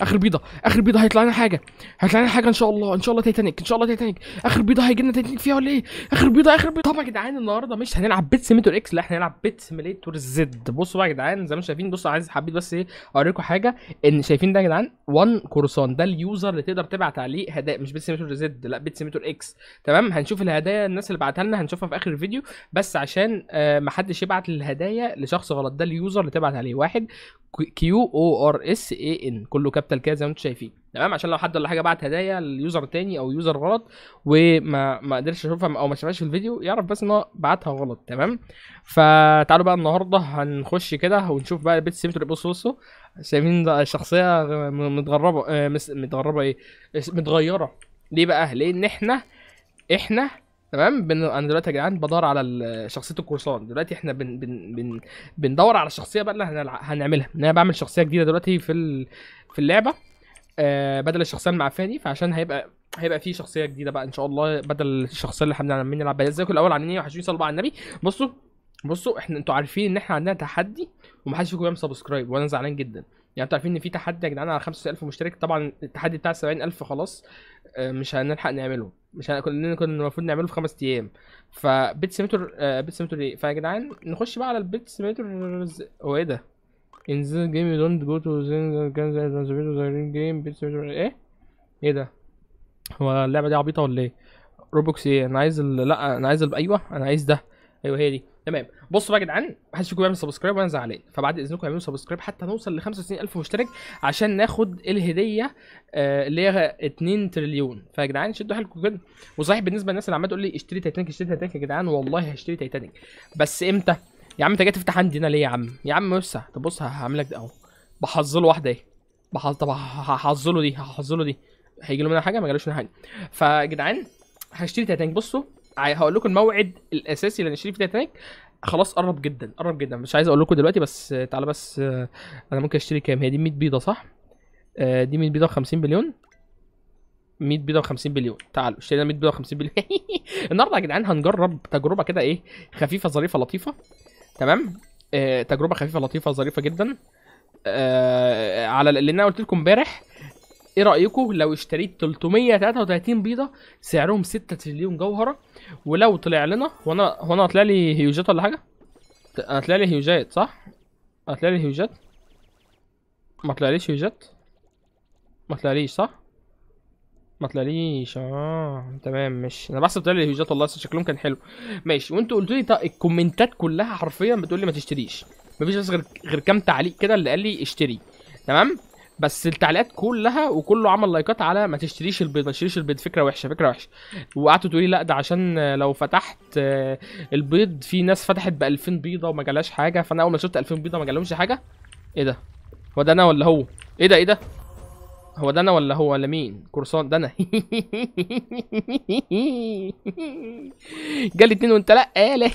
اخر بيضه اخر بيضه هيطلع لنا حاجه هيطلع لنا حاجه ان شاء الله ان شاء الله تايتانيك ان شاء الله تايتانيك اخر بيضه هيجي لنا تايتانيك فيها ولا ايه اخر بيضه اخر بيضه طب يا جدعان النهارده مش هنلعب بيت سيميتور اكس لا احنا هنلعب بيت سيميتور زد بصوا بقى يا جدعان زي ما انتم شايفين بصوا عايز حبيت بس ايه اوريكم حاجه ان شايفين ده يا جدعان 1 كورسون ده اليوزر اللي تقدر تبعت عليه هدايا مش بيت سيميتور زد لا بيت سيميتور اكس تمام هنشوف الهدايا الناس اللي بعتها لنا هنشوفها في اخر الفيديو بس عشان آه حدش يبعت الهدايا لشخص غلط ده اليوزر اللي تبعت عليه واحد كيو او ار اس اي ان كله كابيتال كده زي ما انتم شايفين تمام عشان لو حد ولا حاجه بعت هدايا ليوزر تاني او يوزر غلط وما ما قدرش يشوفها او ما شافهاش في الفيديو يعرف بس ان هو بعتها غلط تمام فتعالوا بقى النهارده هنخش كده ونشوف بقى بيت سيمتر بصوا بصوا شايفين شخصيه متغربه آه، متغربه ايه متغيره ليه بقى لان احنا احنا تمام بن... انا دلوقتي يا جدعان بدور على شخصيه القرصان دلوقتي احنا بن... بن... بن... بندور على الشخصيه بقى اللي هنلع... هنعملها ان انا بعمل شخصيه جديده دلوقتي في ال... في اللعبه آه بدل الشخصيه المعفنه دي فعشان هيبقى هيبقى في شخصيه جديده بقى ان شاء الله بدل الشخصيه اللي احنا عمالين نلعب بيها ازيكم الاول عاملين ايه وحشوني صلوا على النبي بصوا بصوا احنا انتوا عارفين ان احنا عندنا تحدي ومحدش فيكم يعمل سبسكرايب وانا زعلان جدا يعني انتوا عارفين ان في تحدي يا جدعان على 5000 مشترك طبعا التحدي بتاع 70000 خلاص آه، مش هنلحق نعمله مش كنا كنا المفروض نعمله في خمس ايام فبيت سيميتور آه بيت سيميتور ايه فيا جدعان نخش بقى على البيت سيميتور هو ايه ده in this game you don't go to the guns زي the جيم بيت سيميتور ايه ايه ده هو اللعبه دي عبيطه ولا ايه روبوكس ايه انا عايز ال... لا انا عايز ال... ايوه انا عايز ده ايوه هي دي تمام بصوا بقى يا جدعان محدش فيكم بيعمل سبسكرايب وانا زعلان فبعد اذنكم اعملوا سبسكرايب حتى نوصل ل 65000 مشترك عشان ناخد الهديه آه اللي هي 2 تريليون فيا جدعان شدوا حيلكم كده وصحيح بالنسبه للناس اللي عماله تقول لي اشتري تايتانيك اشتري تايتانيك يا جدعان والله هشتري تايتانيك بس امتى يا عم انت جاي تفتح عندي هنا ليه يا عم يا عم وسع طب بص هعمل لك ده اهو بحظله واحده اهي بحظ طب هحظله دي هحظله دي هيجي له منها حاجه ما جالوش منها حاجه فجدعان هشتري تايتانيك بصوا هقول لكم الموعد الاساسي اللي هنشتري فيه تايتانيك خلاص قرب جدا قرب جدا مش عايز اقول لكم دلوقتي بس تعالى بس آه، انا ممكن اشتري كام هي دي 100 بيضه صح آه، دي 100 بيضه 50 بليون 100 بيضه و50 بليون تعالوا اشترينا 100 بيضه و50 بليون النهارده يا جدعان هنجرب تجربه كده ايه خفيفه ظريفه لطيفه تمام آه، تجربه خفيفه لطيفه ظريفه جدا على اللي انا قلت لكم امبارح ايه رايكم لو اشتريت 333 بيضه سعرهم 6 تريليون جوهره ولو طلع لنا وانا هو انا طلع لي هيوجات ولا حاجه انا طلع لي هيوجات صح طلع لي هيوجات ما طلعليش هيوجات ما طلعليش صح ما طلعليش اه تمام ماشي انا بحسب طلع لي هيوجات والله شكلهم كان حلو ماشي وانتوا قلتوا لي طيب الكومنتات كلها حرفيا بتقول لي ما تشتريش مفيش غير غير كام تعليق كده اللي قال لي اشتري تمام بس التعليقات كلها وكله عمل لايكات على ما تشتريش البيض ما تشتريش البيض فكره وحشه فكره وحشه وقعدت تقولي لا ده عشان لو فتحت آه، البيض في ناس فتحت ب 2000 بيضه وما جالهاش حاجه فانا اول ما شفت 2000 بيضه ما جالهمش حاجه ايه ده هو ده انا ولا هو ايه ده ايه ده هو ده انا ولا هو ولا مين قرصان ده انا جالي اتنين وانت لا يالا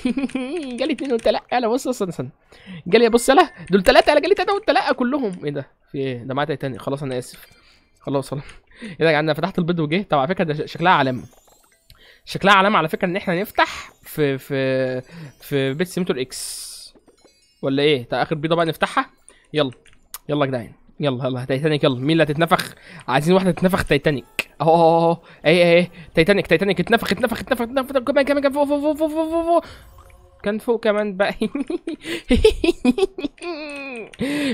جالي اتنين وانت لا يالا بص استنى استنى جالي بص يالا دول تلاته يالا جالي تلاته وانت لا كلهم ايه ده في ايه ده معايا تاني خلاص انا اسف خلاص خلاص ايه ده يا جدعان انا فتحت البيض وجه طب على فكره ده شكلها علامه شكلها علامه على فكره ان احنا نفتح في في في بيت سيمتور اكس ولا ايه ده اخر بيضه بقى نفتحها يلا يلا يا جدعان يلا يلا تايتانيك يلا مين اللي هتتنفخ عايزين واحده تتنفخ تايتانيك اهو اهو اهو اهي اهي إيه، إيه. تايتانيك تايتانيك اتنفخ اتنفخ اتنفخ اتنفخ كمان كمان كمان فوق فوق فوق فوق فوق, فوق. كان فوق كمان بقى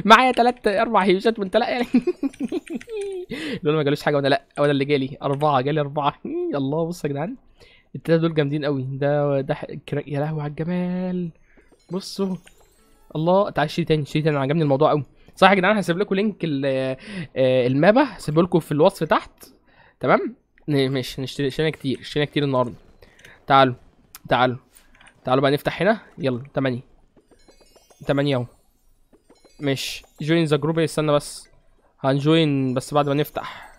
معايا تلات اربع هيوشات وانت لا يعني دول ما جالوش حاجه وانا لا وانا اللي جالي اربعه جالي اربعه الله بص يا جدعان التلاته دول جامدين قوي ده ده يا لهوي على الجمال بصوا الله تعالى شيل تاني شيل تاني عجبني الموضوع قوي صح يا جدعان هسيب لكم لينك آه، المابا هسيبه لكم في الوصف تحت تمام ماشي نشتري اشترينا كتير اشترينا كتير النهارده تعالوا تعالوا تعالوا بقى نفتح هنا يلا 8 8 اهو ماشي جوين ذا جروب استنى بس هنجوين بس بعد ما نفتح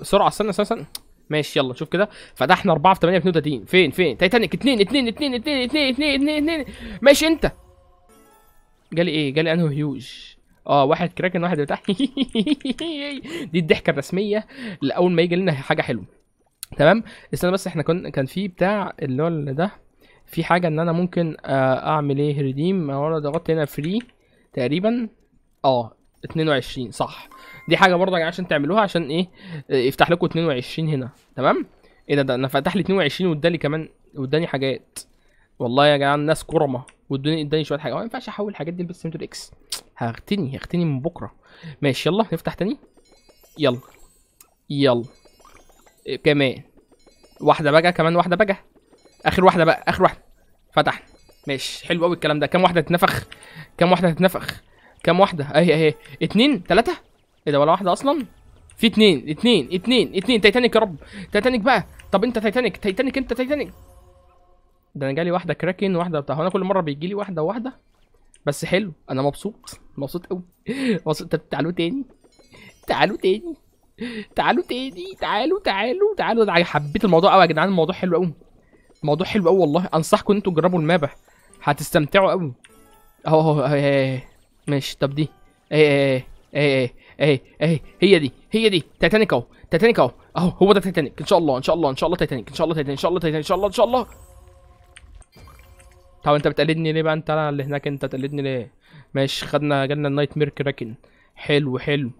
بسرعه استنى استنى استنى ماشي يلا شوف كده فتحنا 4 في 8 32 فين فين تايتانيك 2 2 2 2 2 2 2 2 ماشي انت جالي ايه جالي انه هيوج اه واحد كراكن واحد بتاع دي الضحكه الرسميه لاول ما يجي لنا حاجه حلوه تمام استنى بس احنا كن... كان في بتاع اللي هو ده في حاجه ان انا ممكن آه، اعمل ايه ريديم انا ضغطت هنا فري تقريبا اه 22 صح دي حاجه برضه عشان تعملوها عشان ايه آه، يفتح لكم 22 هنا تمام ايه ده ده انا فتح لي 22 وادالي كمان واداني حاجات والله يا جدعان ناس كرمه وادوني اداني شويه حاجه ما ينفعش احول الحاجات دي لبسيمتور اكس هغتني هغتني من بكره ماشي يلا نفتح تاني يلا يلا إيه، كمان واحده بقى كمان واحده بقى اخر واحده بقى اخر واحده فتح ماشي حلو قوي الكلام ده كم واحده تتنفخ كم واحده تتنفخ كم واحده اهي اهي اتنين ثلاثه ايه ده ولا واحده اصلا في اتنين اتنين اتنين اتنين تايتانيك يا رب تايتانيك بقى طب انت تايتانيك تايتانيك انت تايتانيك ده انا جالي واحده كراكن واحده بتاع انا كل مره بيجي لي واحده واحده بس حلو انا مبسوط مبسوط قوي مبسوط طب تعالوا تاني تعالوا تاني تعالوا تاني تعالوا تعالوا تعالوا انا حبيت الموضوع قوي يا جدعان الموضوع حلو قوي الموضوع حلو قوي والله انصحكم ان انتوا تجربوا المابه هتستمتعوا قوي اهو اهو ماشي طب دي اهي اهي اهي اهي هي دي هي دي تايتانيك اهو تايتانيك اهو اهو هو ده تايتانيك ان شاء الله ان شاء الله ان شاء الله تيتانيك ان شاء الله تايتانيك ان شاء الله تايتانيك ان شاء الله ان شاء الله طب انت بتقلدني ليه بقى انت انا اللي هناك انت تقلدني ليه ماشي خدنا جالنا النايت مير كراكن حلو حلو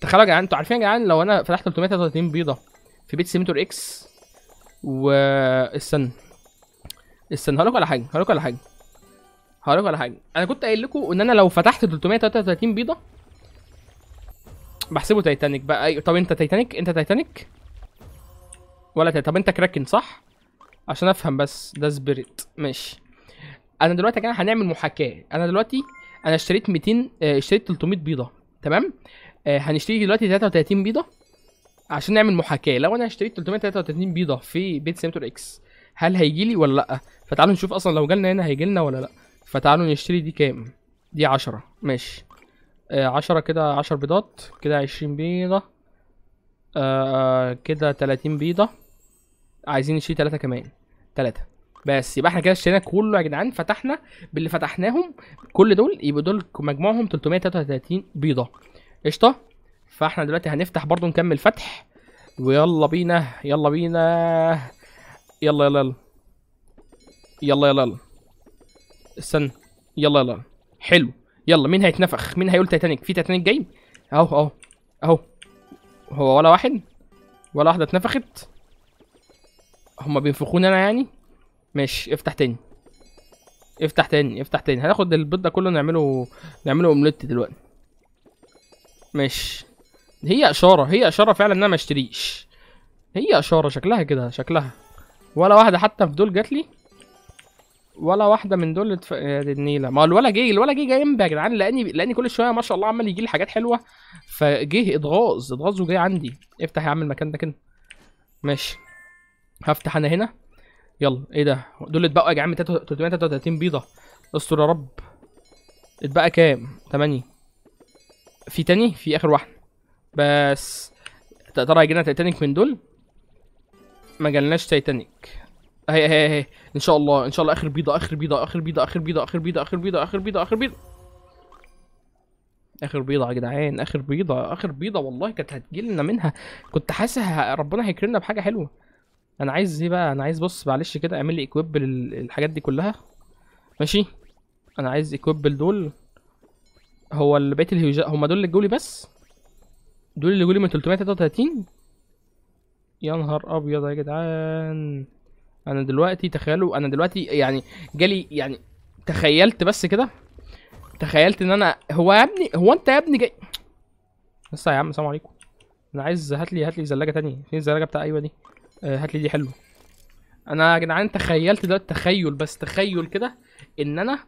تخيلوا يا جدعان انتوا عارفين يا جدعان لو انا فتحت 333 بيضه في بيت سيمتور اكس و استنى استنى هقول لكم على حاجه هقول لكم على حاجه هقول لكم على حاجه انا كنت قايل لكم ان انا لو فتحت 333 بيضه بحسبه تايتانيك بقى ايوه طب انت تايتانيك انت تايتانيك ولا تايتانيك. طب انت كراكن صح عشان افهم بس ده سبيريت ماشي انا دلوقتي يا جماعه هنعمل محاكاه انا دلوقتي انا اشتريت 200 آه، اشتريت 300 بيضه تمام آه، هنشتري دلوقتي 33 بيضه عشان نعمل محاكاه لو انا اشتريت 333 بيضه في بيت سيمتور اكس هل هيجي لي ولا لا فتعالوا نشوف اصلا لو جالنا هنا هيجي لنا ولا لا فتعالوا نشتري دي كام دي 10 ماشي 10 آه، كده 10 بيضات كده 20 بيضه كده 30 بيضه عايزين نشتري 3 كمان 3 بس يبقى احنا كده اشترينا كله يا جدعان فتحنا باللي فتحناهم كل دول يبقى دول مجموعهم 333 بيضه قشطه فاحنا دلوقتي هنفتح برضو نكمل فتح ويلا بينا يلا بينا يلا يلا يلا يلا يلا يلا استنى يلا يلا حلو يلا مين هيتنفخ مين هيقول تايتانيك في تايتانيك جاي اهو اهو اهو هو ولا واحد ولا واحده اتنفخت هما بينفخوني انا يعني ماشي افتح تاني افتح تاني افتح تاني هناخد البيض ده كله نعمله نعمله اومليت دلوقتي ماشي هي اشاره هي اشاره فعلا ان انا ما اشتريش هي اشاره شكلها كده شكلها ولا واحده حتى في دول جات لي ولا واحده من دول اتف... النيله ما هو الولا جه الولا جه جاي امبا يا جدعان لاني لاني كل شويه ما شاء الله عمال يجي لي حاجات حلوه فجه اتغاظ اتغاظ وجاي عندي افتح يا عم المكان ده كده ماشي هفتح انا هنا يلا ايه ده دول اتبقوا يا جدعان 333 بيضه استر يا رب اتبقى كام 8 في تاني في اخر واحد بس ترى لنا تايتانيك من دول ما جالناش تايتانيك اهي اهي اهي ان شاء الله ان شاء الله اخر بيضه اخر بيضه اخر بيضه اخر بيضه اخر بيضه اخر بيضه اخر بيضه اخر بيضه اخر بيضه يا جدعان اخر بيضه اخر بيضه والله كانت هتجيلنا منها كنت حاسس ربنا هيكرمنا بحاجه حلوه انا عايز ايه بقى انا عايز بص معلش كده اعمل لي اكويب للحاجات دي كلها ماشي انا عايز اكويب لدول هو اللي بقيت الهيوجا هما دول اللي جولي بس دول اللي جولي من 333 يا نهار ابيض يا جدعان انا دلوقتي تخيلوا انا دلوقتي يعني جالي يعني تخيلت بس كده تخيلت ان انا هو يا ابني هو انت يا ابني جاي لسه يا عم السلام عليكم انا عايز هات لي هات لي زلاجه ثانيه فين الزلاجه بتاع ايوه دي آه، هات لي دي حلوه انا يا جدعان تخيلت دلوقتي تخيل بس تخيل كده ان انا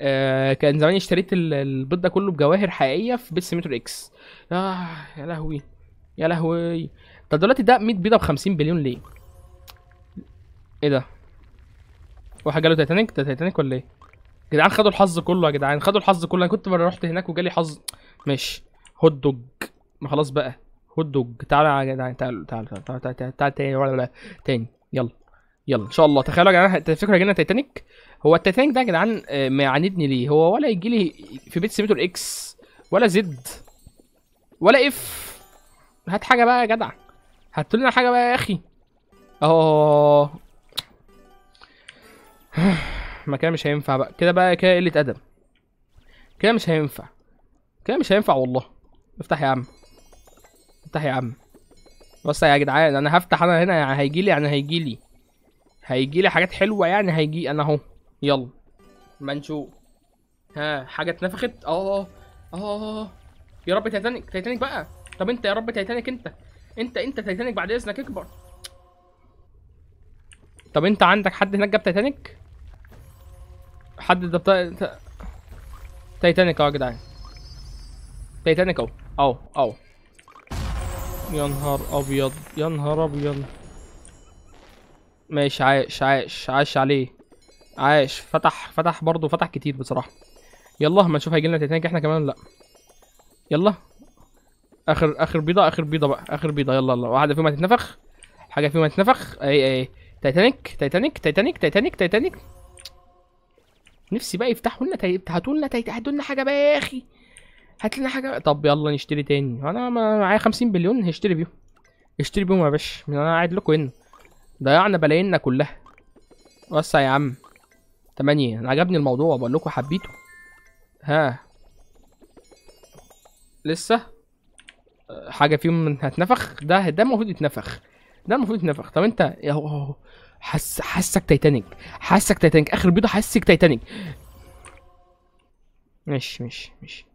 آه كان زمان اشتريت البيض ده كله بجواهر حقيقيه في بيت سيمترو اكس اه يا لهوي يا لهوي طب دلوقتي ده 100 بيضه ب 50 بليون ليه ايه ده واحد جاله تايتانيك ده تايتانيك ولا ايه جدعان خدوا الحظ كله يا جدعان خدوا الحظ كله انا كنت رحت هناك وجالي حظ ماشي هوت دوج ما خلاص بقى هوت دوج تعالى تعال تعالى تعالى تعالى تعالى تاني يلا يلا ان شاء الله تخيلوا يا جدعان تفتكروا هيجي لنا تايتانيك هو التايتانيك ده يا جدعان آه، معاندني ليه هو ولا يجي لي في بيت سميته الاكس ولا زد ولا اف هات حاجه بقى يا جدع هات لنا حاجه بقى يا اخي اه ما كده مش هينفع بقى كده بقى كده قله ادب كده مش هينفع كده مش هينفع والله افتح يا عم افتح يا عم بص يا جدعان انا هفتح انا هنا يعني هيجي لي يعني هيجي لي هيجي لي حاجات حلوه يعني هيجي انا اهو يلا ما نشوف ها حاجه اتنفخت اه اه, آه،, آه،, آه، يا رب تيتانيك تيتانيك بقى طب انت يا رب تيتانيك انت انت انت تيتانيك بعد اذنك اكبر طب انت عندك حد هناك جاب تيتانيك حد ده بتا... تيتانيك اه اهو يا جدعان تيتانيك اهو اهو اهو يا نهار ابيض يا نهار ابيض ماشي عايش عايش عايش عليه عايش فتح فتح برضه فتح كتير بصراحه يلا ما نشوف هيجي لنا تيتانيك احنا كمان لا يلا اخر اخر بيضه اخر بيضه بقى اخر بيضه يلا يلا واحده فيهم هتتنفخ حاجه فيهم هتتنفخ اي اي تايتانيك تايتانيك تايتانيك تايتانيك تيتانيك نفسي بقى يفتحوا لنا هاتوا لنا هاتوا لنا حاجه بقى يا اخي هات لنا حاجه طب يلا نشتري تاني انا معايا 50 بليون هشتري بيهم اشتري بيهم يا باشا انا قاعد لكم هنا ضيعنا بلايننا كلها وسع يا عم تمانية انا عجبني الموضوع بقول لكم حبيته ها لسه حاجه فيهم هتنفخ ده ده المفروض يتنفخ ده المفروض يتنفخ طب انت يا حس حسك تايتانيك حسك تايتانيك اخر بيضه حسك تايتانيك ماشي ماشي ماشي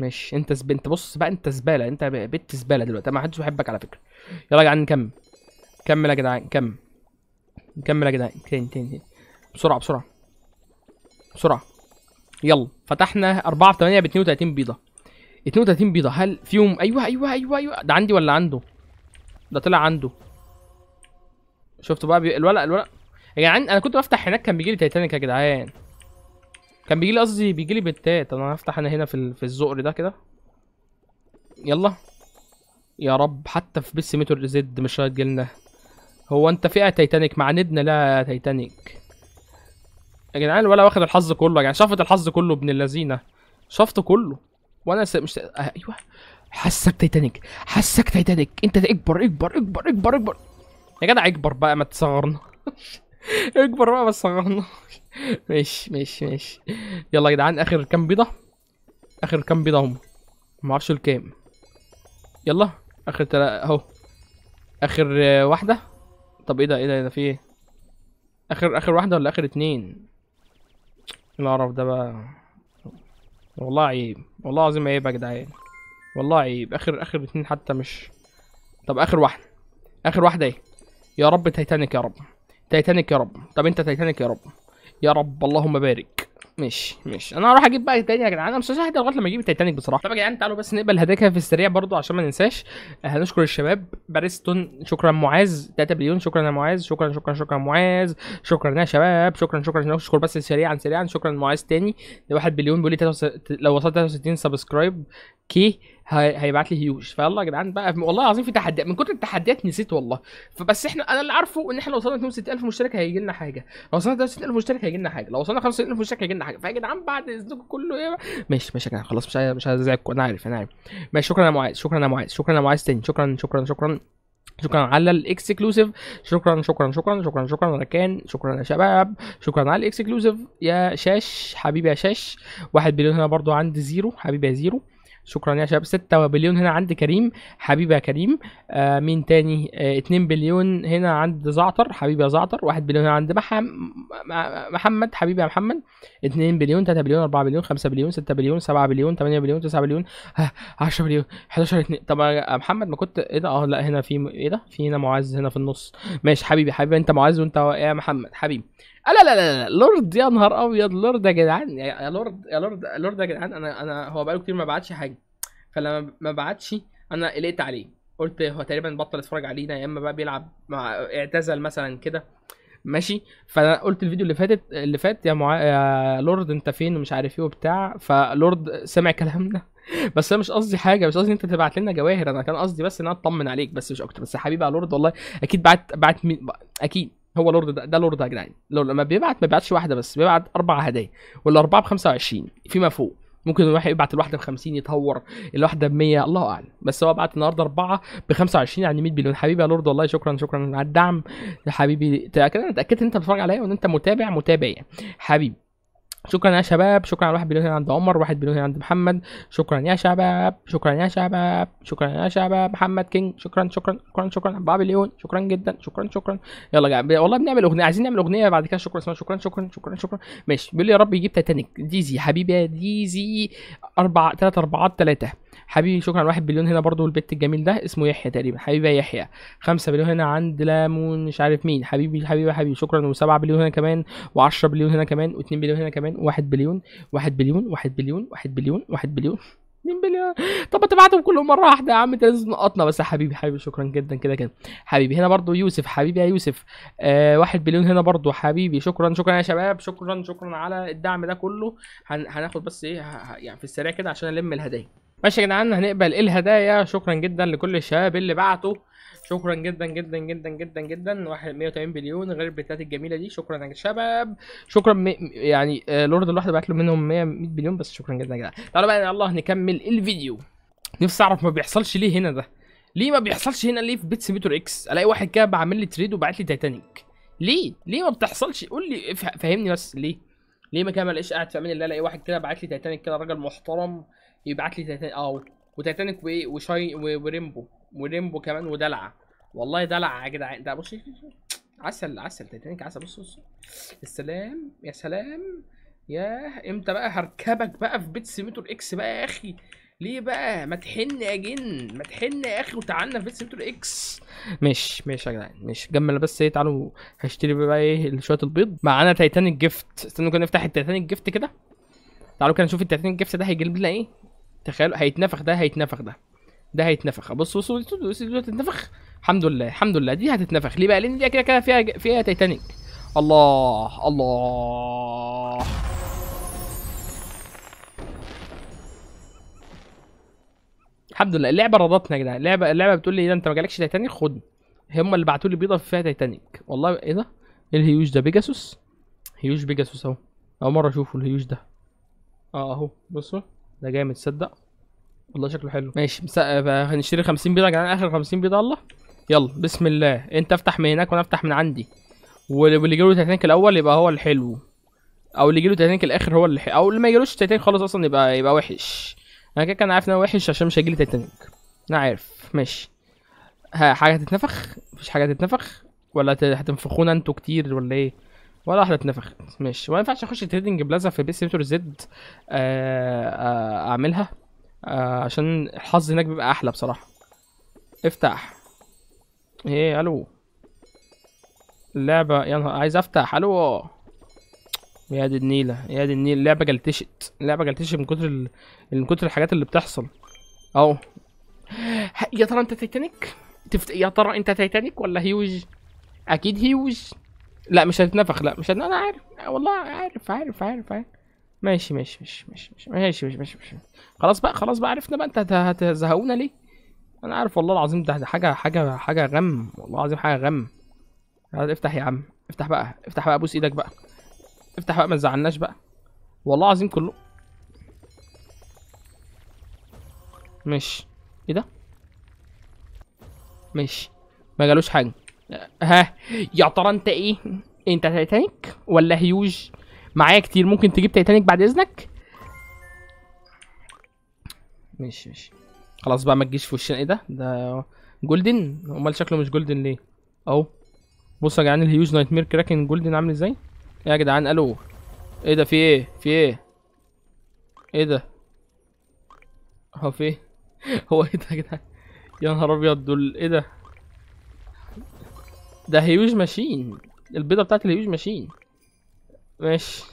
ماشي انت زب... انت بص بقى انت زباله انت بنت زباله دلوقتي ما حدش بيحبك على فكره يلا يا جدعان نكمل كمل يا جدعان كمل نكمل يا جدعان تاني تاني تاني بسرعه بسرعه بسرعه يلا فتحنا 4 في 8 ب 32 بيضه 32 بيضه هل فيهم ايوه ايوه ايوه ايوه ده عندي ولا عنده ده طلع عنده شفتوا بقى بي... الولق الولق يا جدعان انا كنت بفتح هناك كان بيجي لي تايتانيك يا جدعان كان بيجي لي قصدي بيجي لي بتات انا هفتح انا هنا في في الزقر ده كده يلا يا رب حتى في بس ميتور زد مش هتجيلنا هو انت فئه تايتانيك مع ندنا لا تايتانيك يا جدعان ولا واخد الحظ كله يا يعني شفت الحظ كله ابن اللذينه شفته كله وانا س... مش ايوه حسك تايتانيك حسك تايتانيك انت اكبر اكبر اكبر اكبر اكبر يا جدع اكبر بقى ما تصغرنا اكبر بقى بس الله ماشي ماشي ماشي يلا يا جدعان اخر كام بيضه اخر كام بيضه هم ما اعرفش الكام يلا اخر تلا اهو اخر واحده طب ايه ده ايه ده ايه ده في ايه اخر اخر واحده ولا اخر اتنين العرف ده بقى والله عيب والله العظيم عيب يا جدعان والله عيب اخر اخر اتنين حتى مش طب اخر واحده اخر واحده ايه يا رب تايتانيك يا رب تايتانيك يا رب طب انت تايتانيك يا رب يا رب اللهم بارك ماشي ماشي انا هروح اجيب بقى تاني يا جدعان انا مش ههدى لغايه لما اجيب التايتانيك بصراحه طب يا جدعان تعالوا بس نقبل هداكا في السريع برضو عشان ما ننساش آه، هنشكر الشباب باريستون شكرا معاذ 3 بليون شكرا يا معاذ شكرا شكرا شكرا معاذ شكرا يا شباب شكرا شكرا نشكر بس سريعا سريعا شكرا معاذ تاني 1 بليون بيقول لي لو وصلت 63 سبسكرايب كي هي... هيبعت لي هيوش فيلا يا جدعان بقى والله العظيم في تحديات من كتر التحديات نسيت والله فبس احنا انا اللي عارفه ان احنا لو وصلنا 62000 مشترك هيجي لنا حاجه لو وصلنا 62000 مشترك هيجي لنا حاجه لو وصلنا 65000 مشترك هيجي لنا حاجه فيا جدعان بعد اذنكم كله ايه ماشي ماشي يا جدعان خلاص مش عايز مش عايز ازعجكم انا عارف انا عارف ماشي شكرا يا معاذ شكرا يا معاذ شكرا يا معاذ تاني شكرا شكرا شكرا شكرا على الاكسكلوسيف شكرا شكرا شكرا شكرا شكرا ركان شكرا يا شباب شكرا على الاكسكلوسيف يا شاش حبيبي يا شاش واحد بليون هنا برضو عند زيرو حبيبي يا زيرو شكرا يا شباب 6 بليون هنا عند كريم حبيبي يا كريم آه مين تاني 2 آه بليون هنا عند زعتر حبيبي يا زعتر 1 بليون هنا عند محم... محمد حبيبي يا محمد 2 بليون 3 بليون 4 بليون 5 بليون 6 بليون 7 بليون 8 بليون 9 بليون 10 بليون 11 2 طب يا محمد ما كنت ايه ده اه لا هنا في ايه ده في هنا معز هنا في النص ماشي حبيبي حبيبي انت معز وانت يا محمد حبيبي آه، لا لا لا لورد يا نهار ابيض لورد يا جدعان يا لورد يا لورد يا لورد يا جدعان انا انا هو بقاله كتير ما بعتش حاجه فلما ما بعتش انا قلقت عليه قلت هو تقريبا بطل اتفرج علينا يا اما بقى بيلعب مع اعتزل مثلا كده ماشي فانا قلت الفيديو اللي فاتت اللي فات يا, معا... يا لورد انت فين ومش عارف ايه وبتاع فلورد سمع كلامنا بس انا مش قصدي حاجه مش قصدي انت تبعت لنا جواهر انا كان قصدي بس ان انا اطمن عليك بس مش اكتر بس يا حبيبي يا لورد والله اكيد بعت بعت مين اكيد هو لورد ده, ده لورد يا جدعان لما بيبعت ما بيبعتش واحده بس بيبعت اربع هدايا والاربعه ب 25 فيما فوق ممكن الواحد يبعت الواحده ب 50 يتهور الواحده ب 100 الله اعلم بس هو بعت النهارده اربعه ب 25 يعني 100 بليون حبيبي يا لورد والله شكرا شكرا على الدعم يا حبيبي كده انا اتاكدت ان انت بتتفرج عليا وان انت متابع متابع يعني حبيبي شكرا يا شباب شكرا على واحد بليون هنا عند عمر واحد بليون هنا عند محمد شكرا يا شباب شكرا يا شباب شكرا يا شباب محمد كينج شكرا شكرا شكرا شكرا بابي ليون شكرا جدا شكرا شكرا يلا جا. والله بنعمل اغنيه عايزين نعمل اغنيه بعد كده شكرا اسمها شكرا شكرا شكرا شكرا ماشي بيقول لي يا رب يجيب تايتانيك ديزي حبيبي ديزي اربع ثلاث اربعات ثلاثه حبيبي شكرا على 1 بليون هنا برضو البت الجميل ده اسمه يحيى تقريبا حبيبي يا يحيى 5 بليون هنا عند لامون مش عارف مين حبيبي حبيبي حبيبي شكرا و7 بليون هنا كمان و10 بليون هنا كمان و2 بليون هنا كمان و1 بليون 1 بليون 1 بليون 1 بليون 1 بليون طب ما تبعتهم كلهم مره واحده يا عم انت لازم تنقطنا بس يا حبيبي حبيبي شكرا جدا كده كده حبيبي هنا برضو يوسف حبيبي يا يوسف آه واحد بليون هنا برضو حبيبي شكرا شكرا يا شباب شكرا شكرا على الدعم ده كله هن هناخد بس ايه يعني في السريع كده عشان الم الهدايا ماشي يا جدعان هنقبل إيه الهدايا شكرا جدا لكل الشباب اللي بعتوا شكرا جدا جدا جدا جدا جدا واحد 180 بليون غير البتات الجميله دي شكرا يا شباب شكرا م... يعني آه، لورد الواحد بعت له منهم 100 100 بليون بس شكرا جدا يا جدعان تعالوا بقى يلا نكمل الفيديو نفسي اعرف ما بيحصلش ليه هنا ده ليه ما بيحصلش هنا ليه في بيت سيميتور اكس الاقي واحد كده بعمل لي تريد وبعت لي تايتانيك ليه ليه ما بتحصلش قول لي فهمني بس ليه ليه ما كملش ما قاعد في امان الله الاقي واحد كده بعت لي تايتانيك كده راجل محترم يبعت لي تايتانيك اه وتيتانيك وايه وشاي وريمبو وريمبو كمان ودلع والله دلع يا جدعان ده بص عسل عسل تيتانيك عسل بص بص يا سلام يا سلام ياه امتى بقى هركبك بقى في بيت سيميتور اكس بقى يا اخي ليه بقى ما تحن يا جن ما تحن يا اخي وتعالنا في بيت سيميتور اكس ماشي ماشي يا جدعان ماشي جمل بس ايه تعالوا هشتري بقى ايه شويه البيض معانا تايتانيك جيفت استنوا كده نفتح التايتانيك جيفت كده تعالوا كده نشوف التايتانيك جيفت ده هيجيب لنا ايه تخيلوا هيتنفخ ده هيتنفخ ده ده هيتنفخ بص بص هتتنفخ الحمد لله الحمد لله دي هتتنفخ ليه بقى لان دي كده كده فيها فيها تايتانيك الله الله الحمد لله اللعبه رضتنا يا جدعان اللعبه اللعبه بتقول لي إيه ده انت ما جالكش تايتانيك خد هم اللي بعتوا لي بيضه فيها تايتانيك والله ايه ده ايه الهيوج ده بيجاسوس هيوج بيجاسوس اهو اول مره اشوفه الهيوج ده اه اهو بصوا ده جامد تصدق والله شكله حلو ماشي بس... آه، هنشتري 50 بيضه يا جدعان اخر 50 بيضه الله يلا بسم الله انت افتح من هناك وانا افتح من عندي واللي يجيله تايتانيك الاول يبقى هو الحلو او اللي يجيله تايتانيك الاخر هو اللي حلو. او اللي ما يجيلوش تايتانيك خالص اصلا يبقى يبقى وحش انا كده كان عارف ان هو وحش عشان مش هيجيلي تايتانيك انا عارف ماشي ها حاجه هتتنفخ مفيش حاجه هتتنفخ ولا هتنفخونا انتوا كتير ولا ايه ولا واحده اتنفخت ماشي وما ينفعش اخش تريدنج بلازا في بي سيمتور زد آه، آه، اعملها آه، عشان الحظ هناك بيبقى احلى بصراحه افتح ايه الو اللعبه يا نهار عايز افتح الو يا دي النيله يا دي النيله اللعبه جلتشت اللعبه جلتشت من كتر ال... من كتر الحاجات اللي بتحصل اهو يا ترى انت تايتانيك تفت... يا ترى انت تايتانيك ولا هيوج اكيد هيوج لا مش هتنفخ لا مش هتنفخ انا عارف والله عارف عارف عارف عارف ماشي ماشي ماشي ماشي ماشي ماشي, ماشي, ماشي, ماشي. خلاص بقى خلاص بقى عرفنا بقى انت هتزهقونا ليه انا عارف والله العظيم ده, ده حاجه حاجه حاجه غم والله العظيم حاجه غم افتح يا عم افتح بقى افتح بقى بوس ايدك بقى افتح بقى ما تزعلناش بقى والله العظيم كله ماشي ايه ده ماشي ما جالوش حاجه ها يا ترى انت ايه انت تايتانيك ولا هيوج معايا كتير ممكن تجيب تايتانيك بعد اذنك ماشي ماشي خلاص بقى ما تجيش في وشنا ايه ده ده جولدن امال شكله مش جولدن ليه اهو بص يا جدعان الهيوج نايت مير كراكن جولدن عامل ازاي ايه يا جدعان الو ايه ده في ايه في ايه ايه ده هو في ايه هو ايه ده يا جدعان يا نهار ابيض دول ايه ده ده هيوج ماشين البيضه بتاعت الهيوج ماشين ماشي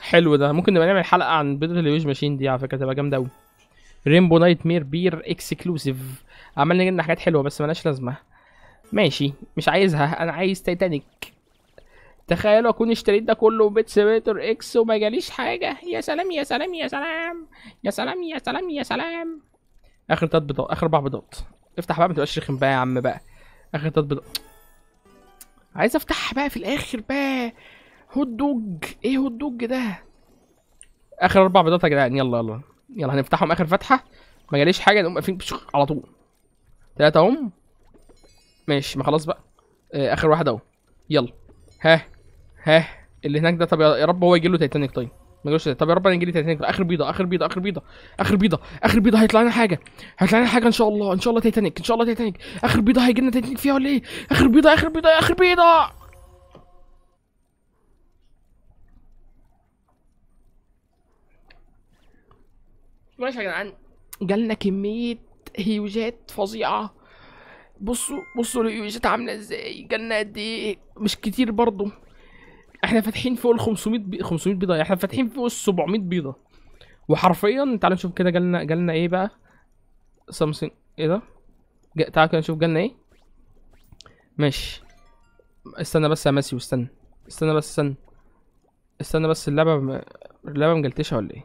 حلو ده ممكن نبقى نعمل حلقه عن بيضه الهيوج ماشين دي على فكره تبقى جامده قوي ريمبو نايت مير بير اكسكلوسيف عملنا جبنا حاجات حلوه بس ملهاش لازمه ماشي مش عايزها انا عايز تايتانيك تخيلوا اكون اشتريت ده كله بيت سيميتر اكس وما جاليش حاجه يا سلام يا سلام يا سلام يا سلام يا سلام يا سلام اخر تلات اخر اربع بيضات افتح بقى ما تبقاش رخم بقى يا عم بقى اخر تلات عايز افتحها بقى في الاخر بقى هوت دوج ايه هوت دوج ده اخر اربع بيضات يا جدعان يلا يلا يلا هنفتحهم اخر فتحه ما جاليش حاجه نقوم قافلين على طول ثلاثه اهم ماشي ما خلاص بقى آه، اخر واحد اهو يلا ها ها اللي هناك ده طب يا رب هو يجيله تايتانيك طيب ما جالوش طب يا رب انا جالي 30 اخر, اخر بيضه اخر بيضه اخر بيضه اخر بيضه اخر بيضه هيطلع لنا حاجه هيطلع لنا حاجه ان شاء الله ان شاء الله تايتانيك ان شاء الله تايتانيك اخر بيضه هيجي لنا تايتانيك فيها ولا ايه اخر بيضه اخر بيضه اخر بيضه ماشي يا جدعان جالنا كميه هيوجات فظيعه بصوا بصوا الهيوجات عامله ازاي جالنا قد ايه مش كتير برضه احنا فاتحين فوق ال 500 بي... 500 بيضه احنا فاتحين فوق ال 700 بيضه وحرفيا تعال نشوف كده جالنا جالنا ايه بقى سامسونج ايه ده تعال كده نشوف جالنا ايه ماشي استنى بس يا ماسي واستنى استنى بس استنى استنى بس اللعبه م... اللعبه مجلتشها ولا ايه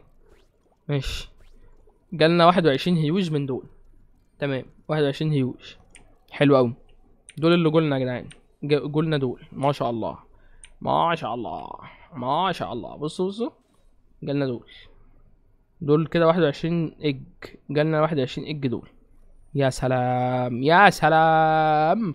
ماشي جالنا واحد وعشرين هيوج من دول تمام واحد وعشرين هيوج حلو قوي دول اللي جولنا يا جدعان جولنا دول ما شاء الله ما شاء الله ما شاء الله بصوا بصوا جالنا دول دول كده واحد وعشرين اج جالنا واحد وعشرين اج دول يا سلام يا سلام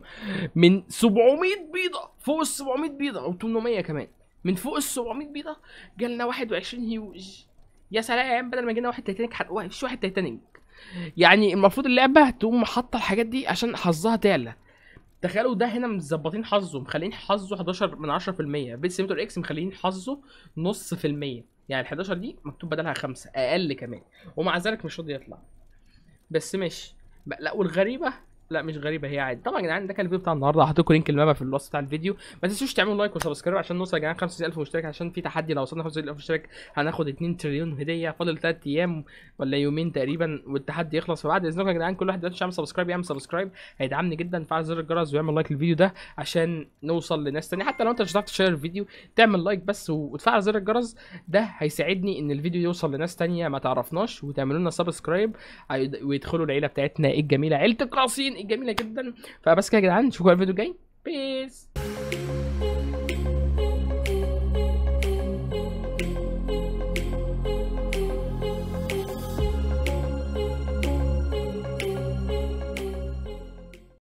من 700 بيضة فوق ال 700 بيضة أو 800 كمان من فوق ال 700 بيضة جالنا 21 هيوج يا سلام بدل ما جالنا واحد تايتانيك حد... واحد واحد تايتانيك يعني المفروض اللعبة تقوم حاطة الحاجات دي عشان حظها تعلى تخيلوا ده هنا مظبطين حظه مخلين حظه 11 من 10% بيت سيمتور اكس مخلين حظه نص في المية يعني ال 11 دي مكتوب بدلها خمسة اقل كمان ومع ذلك مش راضي يطلع بس ماشي لا والغريبة لا مش غريبه هي عادي طبعا يا جدعان ده كان الفيديو بتاع النهارده هحط لكم لينك المابا في الوصف بتاع الفيديو ما تنسوش تعملوا لايك وسبسكرايب عشان نوصل يا جدعان 50000 مشترك عشان في تحدي لو وصلنا 50000 مشترك هناخد 2 تريليون هديه فاضل 3 ايام ولا يومين تقريبا والتحدي يخلص فبعد اذنكم يا جدعان كل واحد دلوقتي يعمل سبسكرايب يعمل سبسكرايب هيدعمني جدا فعل زر الجرس ويعمل لايك للفيديو ده عشان نوصل لناس ثانيه حتى لو انت مش هتعرف تشير الفيديو تعمل لايك بس وتفعل زر الجرس ده هيساعدني ان الفيديو يوصل لناس ثانيه ما تعرفناش وتعملوا لنا سبسكرايب ويدخلوا العيله بتاعتنا الجميله عيله القراصين جميله جدا فبس كده يا جدعان نشوفكم الفيديو الجاي بيس